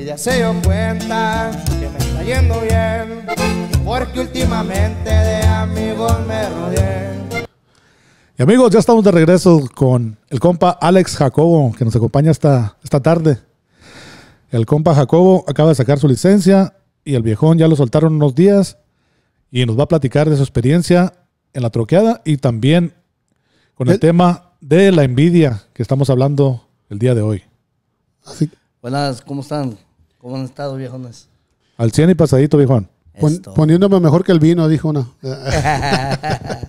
Y ya se dio cuenta que me está yendo bien, porque últimamente de amigos me rodeé. Y amigos, ya estamos de regreso con el compa Alex Jacobo, que nos acompaña esta, esta tarde. El compa Jacobo acaba de sacar su licencia y el viejón ya lo soltaron unos días y nos va a platicar de su experiencia en la troqueada y también con el, tema de la envidia que estamos hablando el día de hoy. Así. Buenas, ¿cómo están? ¿Cómo han estado, viejones? Al cien y pasadito, viejo poniéndome mejor que el vino, dijo una.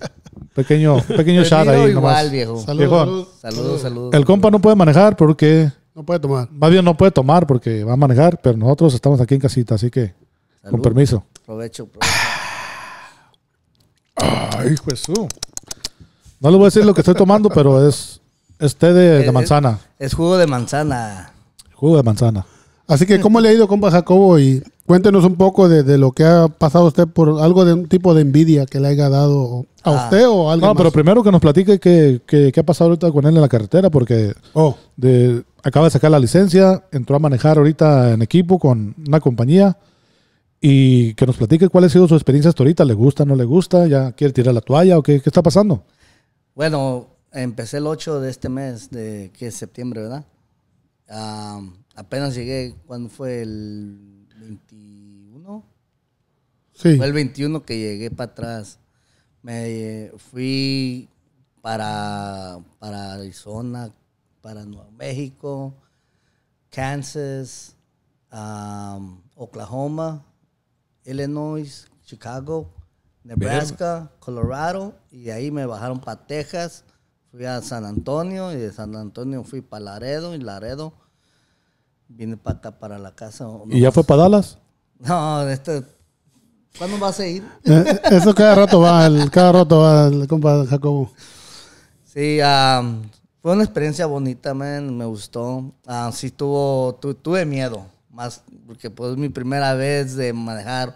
pequeño pequeño chat ahí. viejo. Saludos, saludos, El compa no puede manejar porque. No puede tomar. Más bien no puede tomar porque va a manejar, pero nosotros estamos aquí en casita, así que. Con permiso. Provecho, Ay, Jesús. No le voy a decir lo que estoy tomando, pero es, es té de, manzana. es jugo de manzana. Jugo de manzana. Así que, ¿cómo le ha ido, compa Jacobo? Y cuéntenos un poco de, lo que ha pasado usted por algo de un tipo de envidia que le haya dado a ah. usted o algo. alguien. No, pero primero que nos platique qué, ha pasado ahorita con él en la carretera, porque oh. acaba de sacar la licencia, entró a manejar ahorita en equipo con una compañía. Y que nos platique cuál ha sido su experiencia hasta ahorita. ¿Le gusta, no le gusta? ¿Ya quiere tirar la toalla o qué, está pasando? Bueno, empecé el 8 de este mes, de que es septiembre, ¿verdad? Ah, Apenas llegué cuando fue el 21. Fue el 21 que llegué para atrás. Me fui para, para Arizona, para Nuevo México, Kansas, um, Oklahoma, Illinois, Chicago, Nebraska, Colorado, y ahí me bajaron para Texas, fui a San Antonio, y de San Antonio fui para Laredo, y Laredo Vine para acá, para la casa. ¿Y ya fue para Dallas? No, este... ¿Cuándo vas a ir? Eh, eso cada rato va, cada rato va el compa Jacobo. Sí, fue una experiencia bonita, man, me gustó. Ah, sí tuvo, tuve miedo, más porque pues es mi primera vez de manejar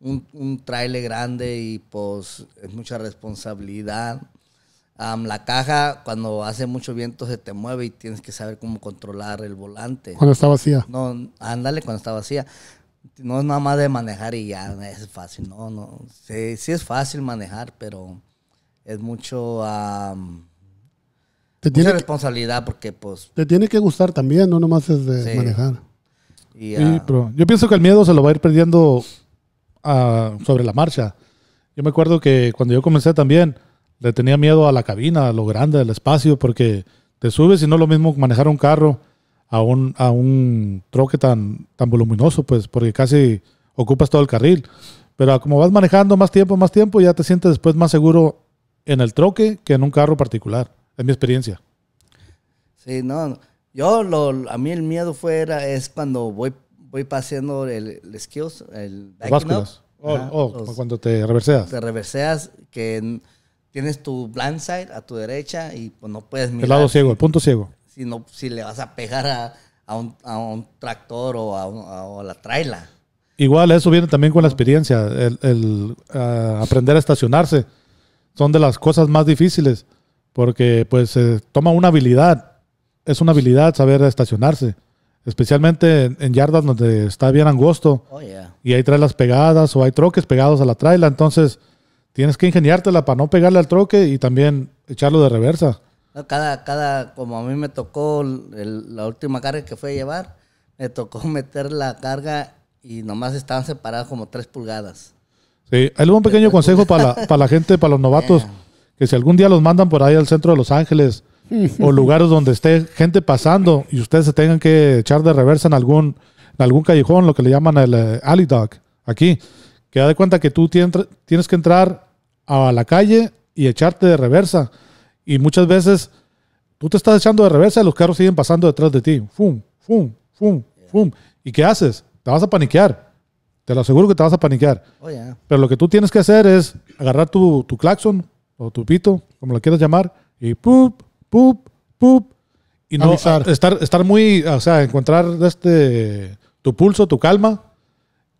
un, un trailer grande y pues es mucha responsabilidad la caja, cuando hace mucho viento, se te mueve y tienes que saber cómo controlar el volante. Cuando está vacía. No, ándale cuando está vacía. No es nada más de manejar y ya es fácil. No, no. Sí, es fácil manejar, pero es mucho. te tiene responsabilidad porque, pues. Te tiene que gustar también, no nomás es de manejar. Ah, pero yo pienso que el miedo se lo va a ir perdiendo ah, sobre la marcha. Yo me acuerdo que cuando yo comencé también le tenía miedo a la cabina, a lo grande, al espacio, porque te subes y no es lo mismo manejar un carro a un, a un troque tan, tan voluminoso, pues, porque casi ocupas todo el carril. Pero como vas manejando más tiempo, más tiempo, ya te sientes después más seguro en el troque que en un carro particular. Es mi experiencia. Sí, no. Yo, a mí el miedo fue, es cuando voy, voy paseando el, el skills, el backing oh, oh, cuando te reverseas. Te reverseas, que tienes tu blind side a tu derecha y pues, no puedes mirar. El lado ciego, el punto ciego. Si, no, si le vas a pegar a, un, tractor o a, la traila. Igual, eso viene también con la experiencia, el, ah, aprender a estacionarse. Son de las cosas más difíciles porque pues se toma una habilidad. Es una habilidad saber estacionarse. Especialmente en, yardas donde está bien angosto. Oh, y hay trae las pegadas o hay troques pegados a la traila. Entonces, tienes que ingeniártela para no pegarle al troque y también echarlo de reversa. Cada, cada, como a mí me tocó la última carga que fue a llevar, me tocó meter la carga y nomás estaban separadas como tres pulgadas. Sí, hay un pequeño consejo para la, para la gente, para los novatos, que si algún día los mandan por ahí al centro de Los Ángeles o lugares donde esté gente pasando y ustedes se tengan que echar de reversa en algún, algún callejón, lo que le llaman el uh, alley dog, aquí que da de cuenta que tú tienes que entrar a la calle y echarte de reversa. Y muchas veces tú te estás echando de reversa y los carros siguen pasando detrás de ti. Fum, fum, fum, fum. ¿Y qué haces? Te vas a paniquear. Te lo aseguro que te vas a paniquear. Oh, Pero lo que tú tienes que hacer es agarrar tu, tu claxon o tu pito, como lo quieras llamar, y pup, pup, pup. Y no estar, estar muy, o sea, encontrar este, tu pulso, tu calma,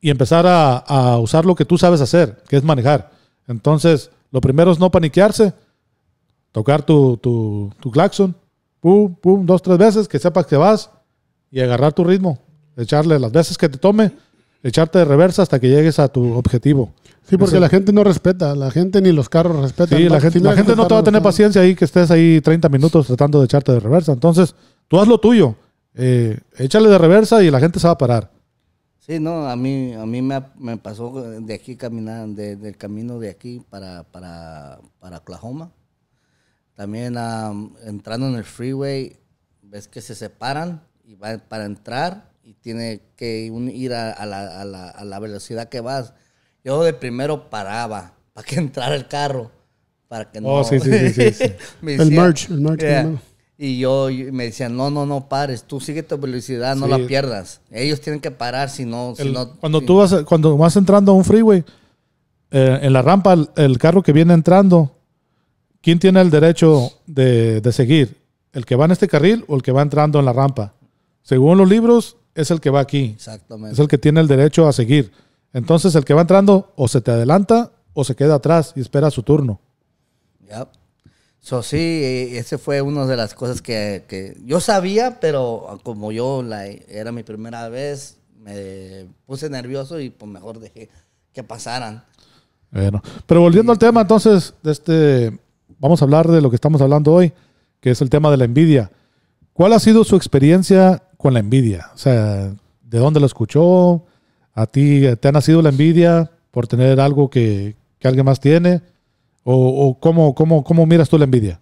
y empezar a, usar lo que tú sabes hacer, que es manejar. Entonces, lo primero es no paniquearse, tocar tu, tu, claxon, pum, pum, dos, tres veces, que sepas que vas y agarrar tu ritmo, echarle las veces que te tome, echarte de reversa hasta que llegues a tu objetivo. Sí, porque la gente no respeta, la gente ni los carros respetan. Sí, la gente, la gente no te va a tener paciencia ahí que estés ahí 30 minutos tratando de echarte de reversa. Entonces, tú haz lo tuyo, eh, échale de reversa y la gente se va a parar. Sí, no, a mí, a mí me, me pasó de aquí caminando, del camino de aquí para, para, para Oklahoma. También entrando en el freeway, ves que se separan y va para entrar y tiene que ir a, la, a, la, velocidad que vas. Yo de primero paraba para que entrara el carro. Para que oh, no. sí, sí, sí. sí, el merch, el merch. Y yo, me decían, no, no, no pares, tú sigue tu velocidad, no la pierdas. Ellos tienen que parar si no... cuando tú vas, cuando vas entrando a un freeway, eh, en la rampa, el, carro que viene entrando, ¿quién tiene el derecho de, seguir? ¿El que va en este carril o el que va entrando en la rampa? Según los libros, es el que va aquí. Exactamente. Es el que tiene el derecho a seguir. Entonces, el que va entrando o se te adelanta o se queda atrás y espera su turno. Ya... Eso sí, eh, ese fue una de las cosas que, yo sabía, pero como yo la, era mi primera vez, me puse nervioso y pues mejor dejé que pasaran. Bueno, pero volviendo al tema, entonces, este, vamos a hablar de lo que estamos hablando hoy, que es el tema de la envidia. ¿Cuál ha sido su experiencia con la envidia? O sea, ¿de dónde lo escuchó? ¿A ti te ha nacido la envidia por tener algo que, que alguien más tiene? ¿O, cómo, miras tú la envidia?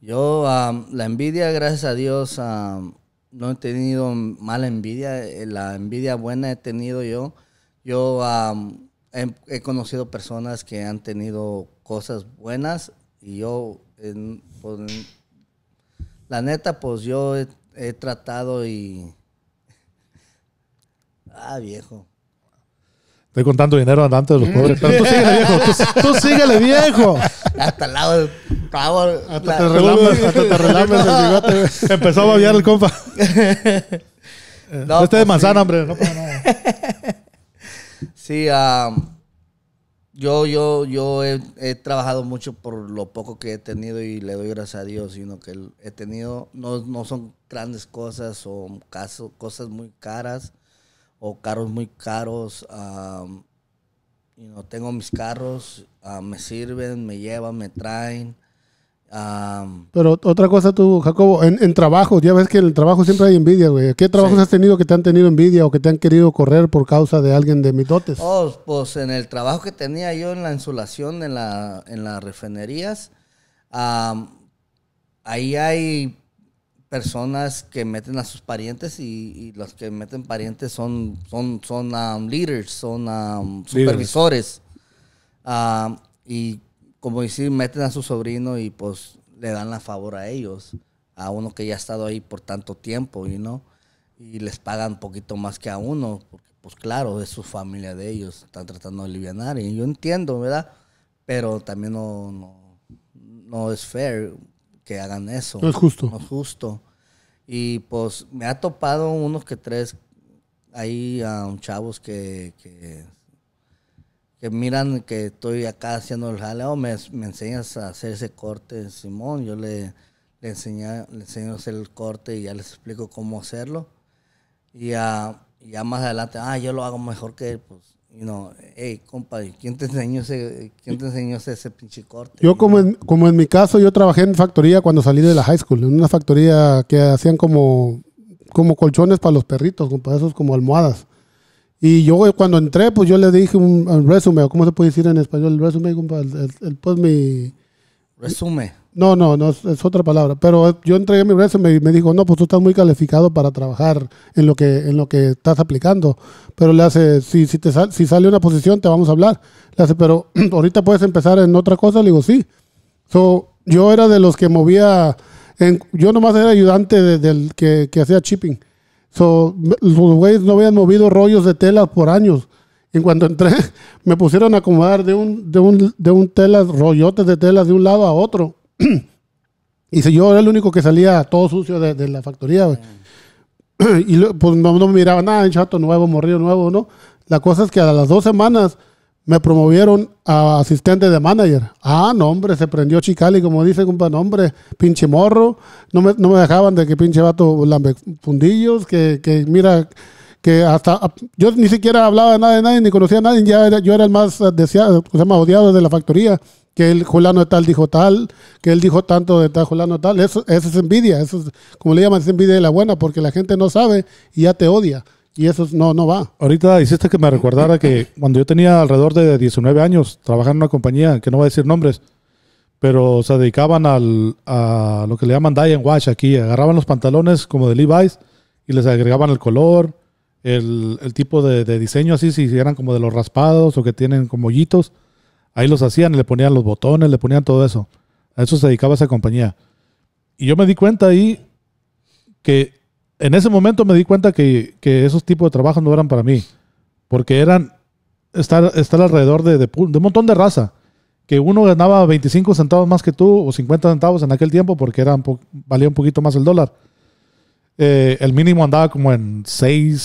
Yo, la envidia, gracias a Dios, no he tenido mala envidia. Eh, la envidia buena he tenido yo. Yo he, conocido personas que han tenido cosas buenas y yo, pues, la neta, pues yo he tratado y... Ah, viejo. Estoy contando dinero andante de los mm. pobres. Pero tú síguele, viejo. Tú, tú viejo. Hasta el lado del pavo. Hasta te relames, te relames el bigote. Empezó a babiar el compa. No, este es de pues manzana, hombre. No pasa nada. Sí, yo, yo, yo he, trabajado mucho por lo poco que he tenido y le doy gracias a Dios, sino que he tenido, no, no son grandes cosas son casos, cosas muy caras o carros muy caros. Um, tengo mis carros, uh, me sirven, me llevan, me traen. Um, Pero otra cosa tú, Jacobo, en, trabajo, ya ves que en el trabajo siempre hay envidia, güey. ¿Qué trabajos has tenido que te han tenido envidia o que te han querido correr por causa de alguien de mis dotes? Oh, pues en el trabajo que tenía yo en la insulación, en, la, en las refinerías, um, ahí hay personas que meten a sus parientes y, los que meten parientes son, son, son um, leaders, son um, supervisores. Ah, y como decir, meten a su sobrino y pues le dan la favor a ellos, a uno que ya ha estado ahí por tanto tiempo, Y no y les pagan un poquito más que a uno, porque pues claro, es su familia de ellos, están tratando de aliviar, y yo entiendo, ¿verdad? Pero también no, no, no es fair que hagan eso. No es justo. No es justo. Y pues me ha topado unos que tres a chavos que, que, miran que estoy acá haciendo el jaleo, me, me enseñas a hacer ese corte, Simón, yo le, enseña, le enseño a hacer el corte y ya les explico cómo hacerlo. Y ah, ya más adelante, ah, yo lo hago mejor que él, pues you know, hey, compadre, ¿quién te enseñó ese, pinche corte? Yo, como en, como en mi caso, yo trabajé en factoría cuando salí de la high school, en una factoría que hacían como, como colchones para los perritos, para esos como almohadas. Y yo eh, cuando entré, pues yo le dije un, resumen, ¿cómo se puede decir en español el resumen? El, el, pues mi... resumen no, no, no, es, otra palabra. Pero yo entregué mi brazo y me dijo, no, pues tú estás muy calificado para trabajar en lo que, en lo que estás aplicando. Pero le hace, si, si, te si sale una posición, te vamos a hablar. Le hace, pero ahorita puedes empezar en otra cosa. Le digo, sí. yo era de los que movía, en, yo nomás era ayudante del que, hacía chipping los güeyes no habían movido rollos de telas por años. Y cuando entré, me pusieron a acomodar de un, de un, de un telas, rollotes de telas de un lado a otro y si yo era el único que salía todo sucio de, la factoría, y pues no, me miraba nada, chato nuevo, morrillo nuevo, ¿no? La cosa es que a las dos semanas me promovieron a asistente de manager. Ah, no, hombre, se prendió Chicali, como dice, compa, hombre, pinche morro. No me, no me dejaban de que pinche vato lambe fundillos, que, que mira, que hasta yo ni siquiera hablaba de nada de nadie, ni conocía a nadie, ya yo era el más deseado, o sea, odiado de la factoría, que el fulano de tal dijo tal, que él dijo tanto de tal fulano tal, eso, es envidia, eso es, como le llaman, envidia de la buena, porque la gente no sabe y ya te odia, y eso no, no va. Ahorita hiciste que me recordara que cuando yo tenía alrededor de 19 años, trabajando en una compañía, que no voy a decir nombres, pero se dedicaban a lo que le llaman dye and wash aquí, agarraban los pantalones como de Levi's y les agregaban el color, el, tipo de, diseño, así si eran como de los raspados o que tienen como hoyitos, ahí los hacían, y le ponían los botones, le ponían todo eso. A eso se dedicaba esa compañía. Y yo me di cuenta ahí que en ese momento me di cuenta que, esos tipos de trabajos no eran para mí, porque eran estar, estar alrededor de, de, un montón de raza que uno ganaba 25 centavos más que tú o 50 centavos en aquel tiempo porque era valía un poquito más el dólar. Eh, el mínimo andaba como en 6,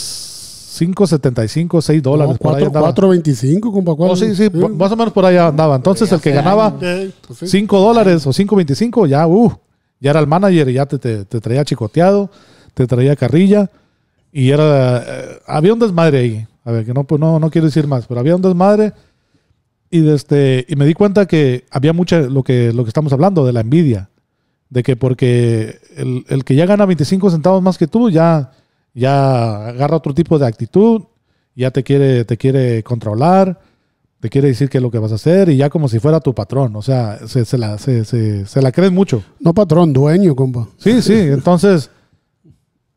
5, 75, 6 dólares. 4, 25. compa. Oh, sí, sí, sí, más o menos por allá andaba. Entonces, el que ganaba 5 pues dólares o 5.25, ya, uh, ya era el manager y ya te, traía chicoteado, te traía carrilla. Y era. Eh, había un desmadre ahí. A ver, que pues no, no, quiero decir más, pero había un desmadre. Y, este, y me di cuenta que había mucha lo que, lo que estamos hablando de la envidia de que porque el, el, que ya gana 25 centavos más que tú, ya, ya agarra otro tipo de actitud, ya te quiere, te quiere controlar, te quiere decir qué es lo que vas a hacer y ya como si fuera tu patrón, o sea, se, se la, se, la mucho. No patrón, dueño, compa. Sí, sí, entonces...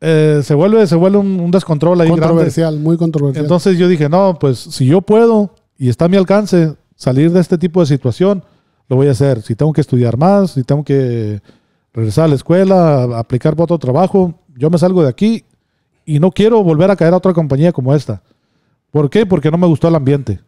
Eh, se vuelve, se vuelve un, descontrol ahí. Controversial, muy controversial. Entonces yo dije, no, pues si yo puedo y está a mi alcance salir de este tipo de situación, lo voy a hacer. Si tengo que estudiar más, si tengo que regresar a la escuela, aplicar para otro trabajo. Yo me salgo de aquí y no quiero volver a caer a otra compañía como esta. ¿Por qué? Porque no me gustó el ambiente.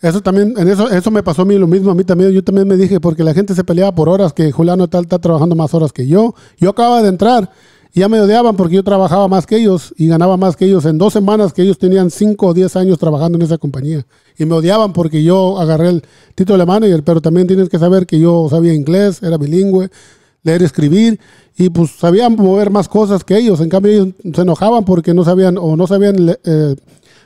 Eso también, en eso, eso me pasó a mí lo mismo, a mí también, yo también me dije, porque la gente se peleaba por horas, que Juliano tal está trabajando más horas que yo. Yo acababa de entrar y ya me odiaban porque yo trabajaba más que ellos y ganaba más que ellos en dos semanas que ellos tenían cinco o diez años trabajando en esa compañía. Y me odiaban porque yo agarré el título de manager, pero también tienes que saber que yo sabía inglés, era bilingüe, leer, escribir, y pues sabían mover más cosas que ellos. En cambio, ellos se enojaban porque no sabían o no sabían eh,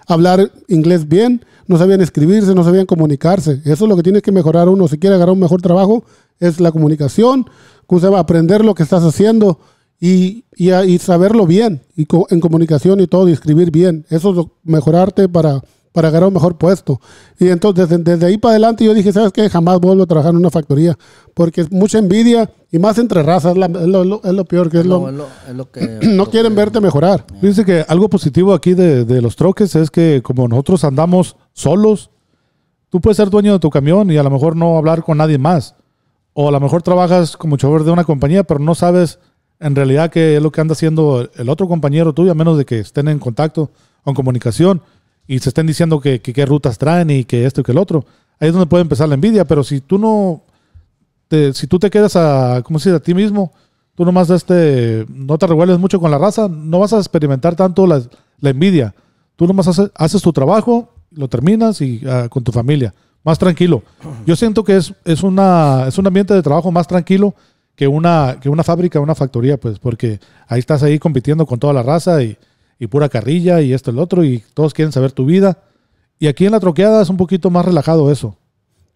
hablar inglés bien, no sabían escribirse, no sabían comunicarse. Eso es lo que tiene que mejorar uno si quiere agarrar un mejor trabajo, es la comunicación, ¿cómo se a aprender lo que estás haciendo y, y, saberlo bien, y en comunicación y todo, y escribir bien. Eso es mejorarte para para ganar un mejor puesto. Y entonces desde, ahí para adelante yo dije, ¿sabes qué? Jamás vuelvo a trabajar en una factoría, porque mucha envidia y más entre razas, es, lo, es, lo, peor que es lo, lo que, no quieren verte mejorar. Dice que algo positivo aquí de, los troques es que como nosotros andamos solos, tú puedes ser dueño de tu camión y a lo mejor no hablar con nadie más. O a lo mejor trabajas como chofer de una compañía, pero no sabes en realidad qué es lo que anda haciendo el otro compañero tuyo, a menos de que estén en contacto o en comunicación y se estén diciendo que, qué rutas traen y que esto y que el otro. Ahí es donde puede empezar la envidia, pero si tú no, si tú te quedas a, ¿cómo se dice? A ti mismo, tú nomás este, no te revuelves mucho con la raza, no vas a experimentar tanto la, envidia. Tú nomás haces, tu trabajo, lo terminas y ah, con tu familia, más tranquilo. Yo siento que es, es, una, es un ambiente de trabajo más tranquilo que una, que una fábrica, una factoría, pues, porque ahí estás ahí compitiendo con toda la raza y y pura carrilla y esto el otro y todos quieren saber tu vida. Y aquí en la troqueada es un poquito más relajado eso.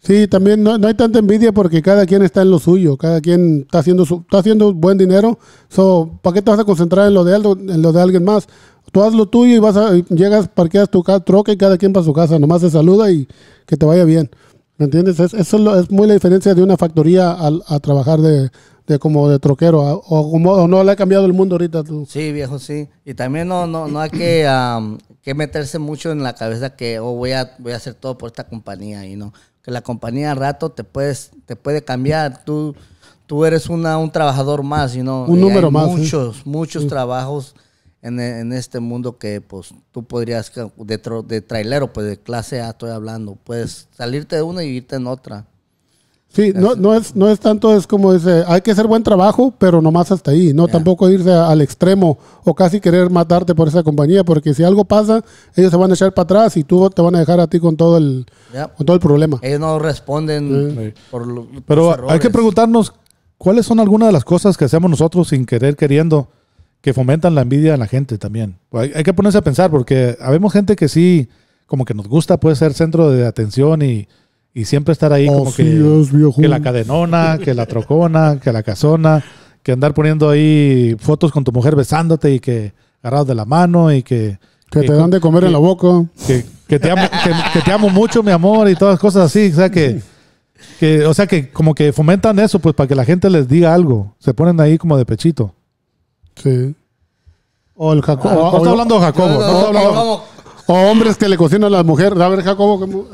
Sí, también no, hay tanta envidia porque cada quien está en lo suyo, cada quien está haciendo su, está haciendo buen dinero. So, ¿Para qué te vas a concentrar en lo de en lo de alguien más? Tú haz lo tuyo y vas a, llegas, parqueas tu troca y cada quien a su casa, nomás se saluda y que te vaya bien. ¿Me entiendes? Es, eso es, muy la diferencia de una factoría a trabajar de, como de troquero. O, como, no le ha cambiado el mundo ahorita tú. Sí, viejo, sí. Y también no, no, no hay que, meterse mucho en la cabeza que oh, voy, a, voy a hacer todo por esta compañía y no. Que la compañía al rato te, puedes, te puede cambiar. Tú, tú eres una, un trabajador más, sino Un eh, número más. Muchos, muchos trabajos. En, este mundo que pues tú podrías de, de trailero pues de clase A estoy hablando puedes salirte de una y irte en otra Sí, no, no, es, no es tanto, es como dice, hay que hacer buen trabajo, pero nomás hasta ahí, ¿no? Tampoco irse al extremo o casi querer matarte por esa compañía, porque si algo pasa, ellos se van a echar para atrás y tú te van a dejar a ti con todo el, con todo el problema. Ellos no responden por Pero hay que preguntarnos cuáles son algunas de las cosas que hacemos nosotros sin querer queriendo que fomentan la envidia en la gente también. Hay, hay que ponerse a pensar, porque habemos gente que sí, como que nos gusta, puede ser centro de atención y y siempre estar ahí oh, como que, que la cadenona, que la trocona, que la casona, que andar poniendo ahí fotos con tu mujer besándote y que agarrados de la mano y que... Que, te dan de comer en la boca. Que, te amo, mucho, mi amor, y todas cosas así. O sea, que, o sea, que como que fomentan eso, pues, para que la gente les diga algo. Se ponen ahí como de pechito. Sí. O el Jacobo. no, hablando Jacobo. O hombres que le cocinan a las mujeres. A ver, Jacobo.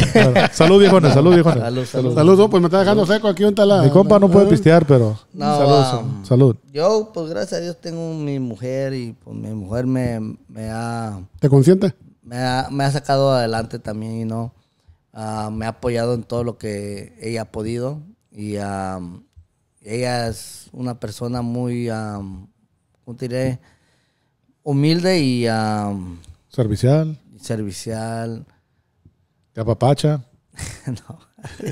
salud, viejones, salud, viejones. Salud, salud. pues me está dejando seco aquí un talado. Mi compa no puede ¿Eh? pistear, pero. No, um, salud, Yo, pues gracias a Dios, tengo mi mujer y pues mi mujer me, me ha. ¿Te consiente? Me ha, me ha sacado adelante también y no. Ah, me ha apoyado en todo lo que ella ha podido y ah, ella es una persona muy, ah, ¿cómo diré? Humilde y... servicial. Servicial. ¿A apapacha? no.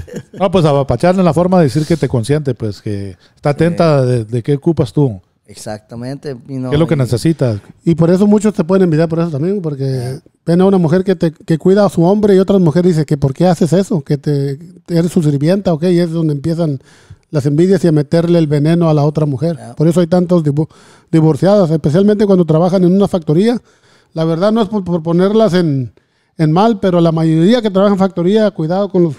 no, pues apapachar en la forma de decir que te consiente, pues que está atenta de, qué ocupas tú. Exactamente. ¿Qué es lo que necesitas? Y por eso muchos te pueden envidiar por eso también, porque pena ven a una mujer que, te, cuida a su hombre y otras mujeres dice que ¿por qué haces eso? Que te eres su sirvienta, ok, y es donde empiezan las envidias y a meterle el veneno a la otra mujer. Por eso hay tantos divorciadas, especialmente cuando trabajan en una factoría. La verdad no es por ponerlas en, en mal, pero la mayoría que trabaja en factoría, cuidado con los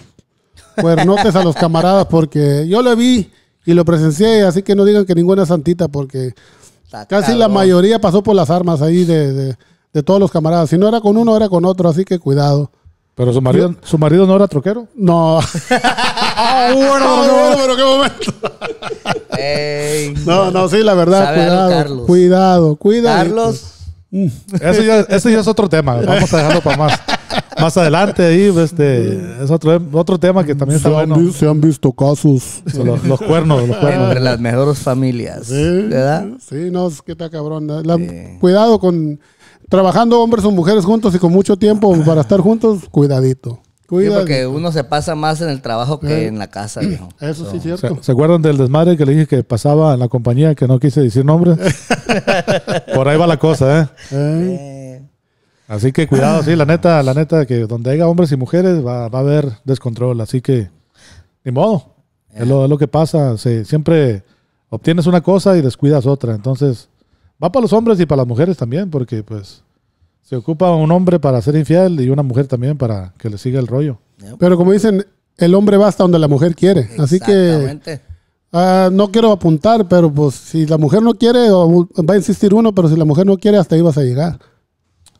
cuernotes a los camaradas, porque yo lo vi y lo presencié, así que no digan que ninguna santita, porque casi la mayoría pasó por las armas ahí de, todos los camaradas. Si no era con uno, era con otro, así que cuidado. Pero su marido, su marido no era troquero. No. Ah, bueno, ah, no, pero qué momento. no, no, sí, la verdad, cuidado, cuidado, cuidado, cuidado. Carlos. Mm. eso, ya, eso, ya, es otro tema. Vamos a dejarlo para más, más adelante. Ahí, pues, este, es otro, tema que también se Han, visto casos. Los, cuernos, los, cuernos, Entre las mejores familias. ¿Verdad? Sí, no, es que cabrón. Cuidado con. Trabajando hombres o mujeres juntos y con mucho tiempo para estar juntos, cuidadito cuidado porque uno se pasa más en el trabajo que eh. en la casa, viejo. Eso sí es cierto. ¿Se, acuerdan del desmadre que le dije que pasaba en la compañía que no quise decir nombres? Por ahí va la cosa, ¿eh? Eh. ¿eh? Así que cuidado, sí, la neta, la neta, que donde haya hombres y mujeres va, a haber descontrol. Así que, ni modo. Es, lo, que pasa. siempre obtienes una cosa y descuidas otra. Entonces, va para los hombres y para las mujeres también, porque pues se ocupa un hombre para ser infiel y una mujer también para que le siga el rollo. Pero como pues. dicen, el hombre va hasta donde la mujer quiere. Así que ah, no quiero apuntar, pero pues si la mujer no quiere, va a insistir uno, pero si la mujer no quiere, hasta ahí vas a llegar.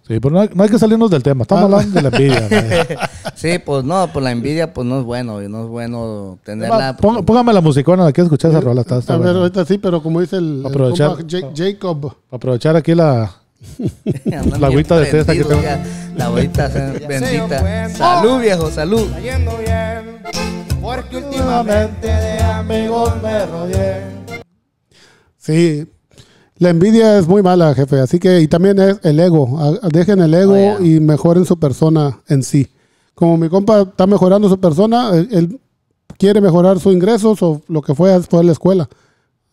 Sí, pero no hay, que salirnos del tema. Estamos ah. hablando de la envidia. sí, pues no, pues la envidia pues no es bueno. no es bueno tenerla. póngame la musicona, quiero escuchar esa eh, rola. a ahorita sí, pero como dice Jacob. Aprovechar aquí la, la agüita de testa que tengo. La agüita bendita. Salud, viejo, salud. Yendo bien, porque últimamente de amigos me Sí. La envidia es muy mala, jefe. Así que, y también es el ego. Ah, dejen el ego y mejoren su persona en sí. Como mi compa está mejorando su persona, él, quiere mejorar sus ingresos o lo que fue después de la escuela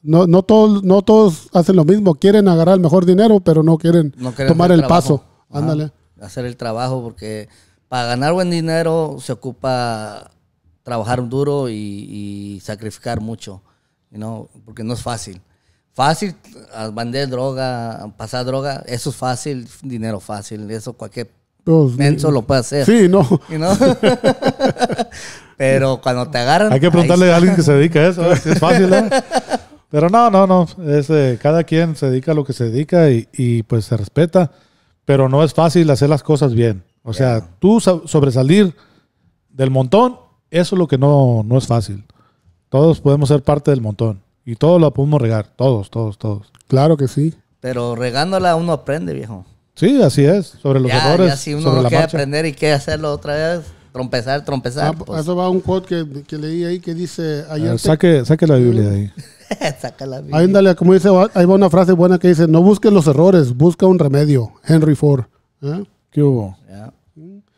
no, no, todos, no todos hacen lo mismo. Quieren agarrar el mejor dinero, pero no quieren, tomar el paso. Ándale. hacer el trabajo, porque para ganar buen dinero se ocupa trabajar duro y, sacrificar mucho, porque no es fácil. Fácil, ah, vender droga, pasar droga, eso es fácil, dinero fácil, eso cualquier pues, lo puede hacer. Sí, no. Pero cuando te agarran... Hay que preguntarle a alguien que se dedica a eso, es fácil, ¿eh? Pero no, no, no. Es, cada quien se dedica a lo que se dedica y, pues se respeta. Pero no es fácil hacer las cosas bien. O sea, tú sobresalir del montón, eso es lo que no, no es fácil. Todos podemos ser parte del montón. Y todos lo podemos regar. Todos, todos, todos. Claro que sí. Pero regándola uno aprende, viejo. Sí, así es. Sobre los errores. si uno no quiere aprender y quiere hacerlo otra vez, Trompezar, trompezar. Ah, pues. Eso va a un quote que, que, leí ahí que dice... Ayer saque, saque la Biblia ahí. Saca la Biblia. Ahí, dale, como dice, ahí va una frase buena que dice, no busques los errores, busca un remedio. Henry Ford. ¿eh? ¿Qué hubo?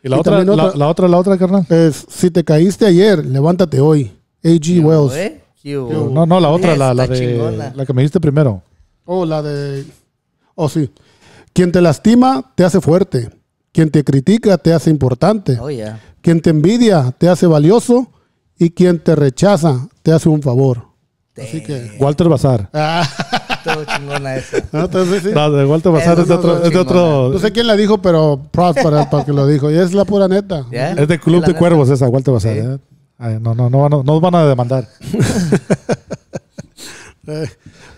¿Y la otra, la, otra, la otra, carnal? Es, si te caíste ayer, levántate hoy. A.G. Wells. Eh? No, no, la otra, la, la, de, la que me dijiste primero. Oh, la de... Oh, sí. Quien te lastima, te hace fuerte. Quien te critica te hace importante. Oh, quien te envidia te hace valioso. Y quien te rechaza te hace un favor. Así que. Walter Bazar. Ah. Walter Bazar es, de otro, No sé quién la dijo, pero para, que lo dijo. Y es la pura neta. Es de Club de Cuervos esa, Walter Bazar. ¿eh? no, no, no, no nos van a demandar. Eh,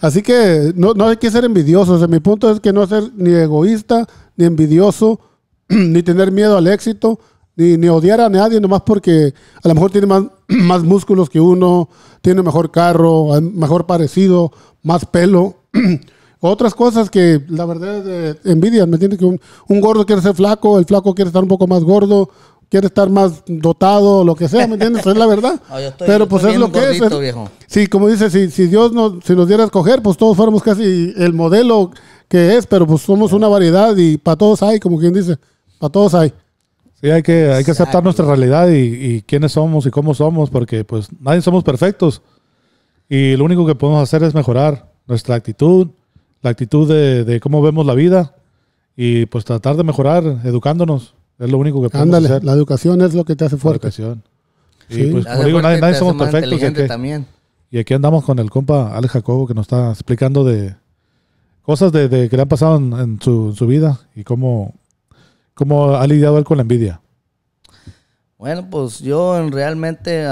así que no, hay que ser envidiosos. mi punto es que no ser ni egoísta ni envidioso ni tener miedo al éxito, ni, ni, odiar a nadie, nomás porque a lo mejor tiene más, músculos que uno, tiene mejor carro, mejor parecido, más pelo. Otras cosas que la verdad es envidia, ¿me entiendes? Que un, gordo quiere ser flaco, el flaco quiere estar un poco más gordo, quiere estar más dotado, lo que sea, ¿me entiendes? Es la verdad. Pero pues es lo que es. Sí, como dice, si, si Dios nos, si nos diera a escoger, pues todos fuéramos casi el modelo que es, pero pues somos una variedad y para todos hay, como quien dice para todos hay. Sí, hay que, hay que aceptar nuestra realidad y, quiénes somos y cómo somos, porque pues nadie somos perfectos. Y lo único que podemos hacer es mejorar nuestra actitud, la actitud de, cómo vemos la vida y pues tratar de mejorar educándonos. Es lo único que podemos Ándale, la educación es lo que te hace fuerte. educación. Y sí. pues, como digo, nadie, somos perfectos. Y aquí, también. y aquí andamos con el compa Al Jacobo que nos está explicando de cosas de, que le han pasado en, su, en su vida y cómo ¿Cómo ha lidiado él con la envidia? Bueno, pues yo realmente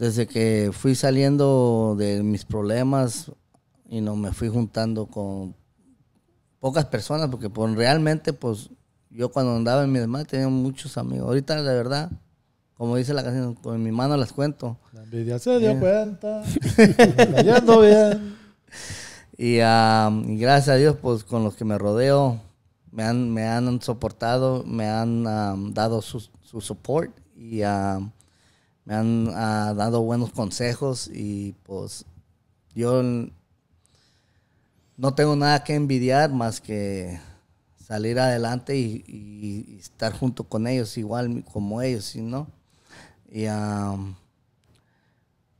desde que fui saliendo de mis problemas y no me fui juntando con pocas personas porque pues, realmente pues yo cuando andaba en mi demás tenía muchos amigos. Ahorita la verdad como dice la canción, con mi mano las cuento. La envidia se dio eh. cuenta. bien. Y, um, y, gracias a Dios, pues con los que me rodeo, me han, soportado, me han dado su, su, support y me han ah, dado buenos consejos y pues yo no tengo nada que envidiar más que salir adelante y, estar junto con ellos igual como ellos, ¿no? Y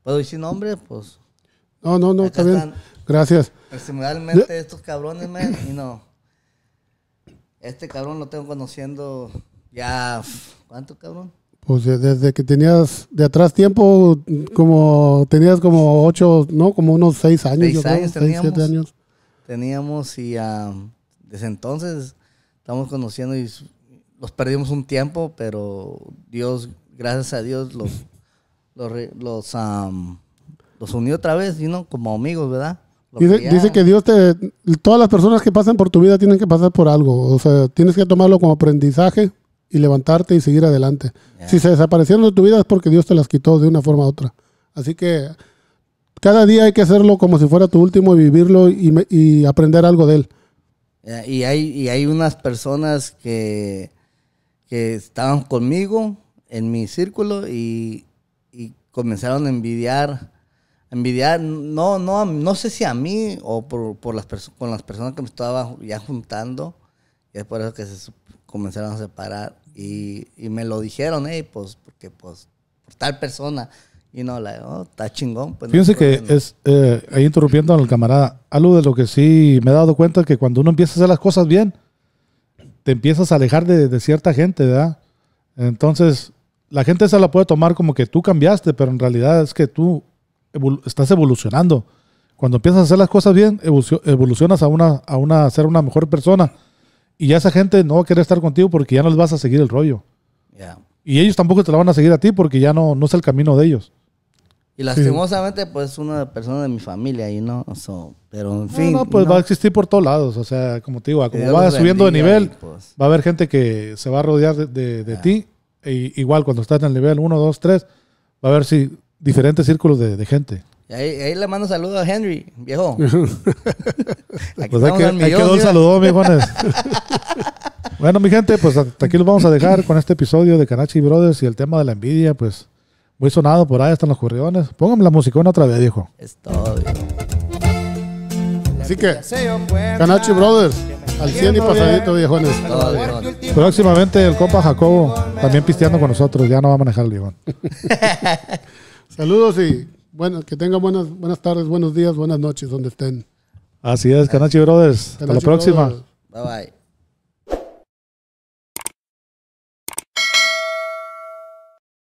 puedo decir nombre, pues. No, no, no, está bien. Gracias. Personalmente estos cabrones, man, y no. Este cabrón lo tengo conociendo ya. ¿Cuánto, cabrón? Pues eh, desde que tenías de atrás tiempo, como tenías como ocho, no, como unos seis años. años teníamos. años. Teníamos y ah, desde entonces estamos conociendo y los perdimos un tiempo, pero Dios, gracias a Dios, los, los, los, los unió otra vez, ¿no? Como amigos, ¿verdad? Dice, que Dios te... Todas las personas que pasan por tu vida tienen que pasar por algo. O sea, tienes que tomarlo como aprendizaje y levantarte y seguir adelante. Si se desaparecieron de tu vida es porque Dios te las quitó de una forma u otra. Así que cada día hay que hacerlo como si fuera tu último y vivirlo y, aprender algo de él. y hay, hay unas personas que, estaban conmigo en mi círculo y comenzaron a envidiar envidiar, no, no, no sé si a mí o por, por las con las personas que me estaban ya juntando, y es por eso que se comenzaron a separar y, me lo dijeron, hey, pues, porque pues, por tal persona, y no, la, oh, está chingón. Pues, Fíjense que es, eh, ahí interrumpiendo al camarada, algo de lo que sí me he dado cuenta es que cuando uno empieza a hacer las cosas bien, te empiezas a alejar de, de cierta gente, ¿verdad? Entonces, la gente esa la puede tomar como que tú cambiaste, pero en realidad es que tú estás evolucionando. Cuando empiezas a hacer las cosas bien, evolucionas a una, a una, a ser una mejor persona. Y ya esa gente no va a querer estar contigo porque ya no les vas a seguir el rollo. Y ellos tampoco te la van a seguir a ti porque ya no, no es el camino de ellos. Y lastimosamente, pues, una persona de mi familia, y no, pero en fin. No, no pues va a existir por todos lados, o sea, como te digo, como va subiendo de nivel, pues. va a haber gente que se va a rodear de, ti. E igual cuando estás en el nivel 1, 2, 3, va a ver si diferentes círculos de, gente. Ahí, le mando saludos a Henry, viejo. pues hay que, que saludo, mi bueno, mi gente, pues hasta aquí los vamos a dejar con este episodio de Canachi Brothers y el tema de la envidia, pues muy sonado por ahí están los corriones. Pónganme la una otra vez, viejo. Es todo, viejo. Así que, Canachi Brothers, al 100 y pasadito, viejo. Próximamente el compa Jacobo, también pisteando con nosotros, ya no va a manejar el viejón. Saludos y bueno, que tengan buenas, buenas tardes, buenos días, buenas noches, donde estén. Así es, Canachi Brothers. Hasta la próxima. Bye bye.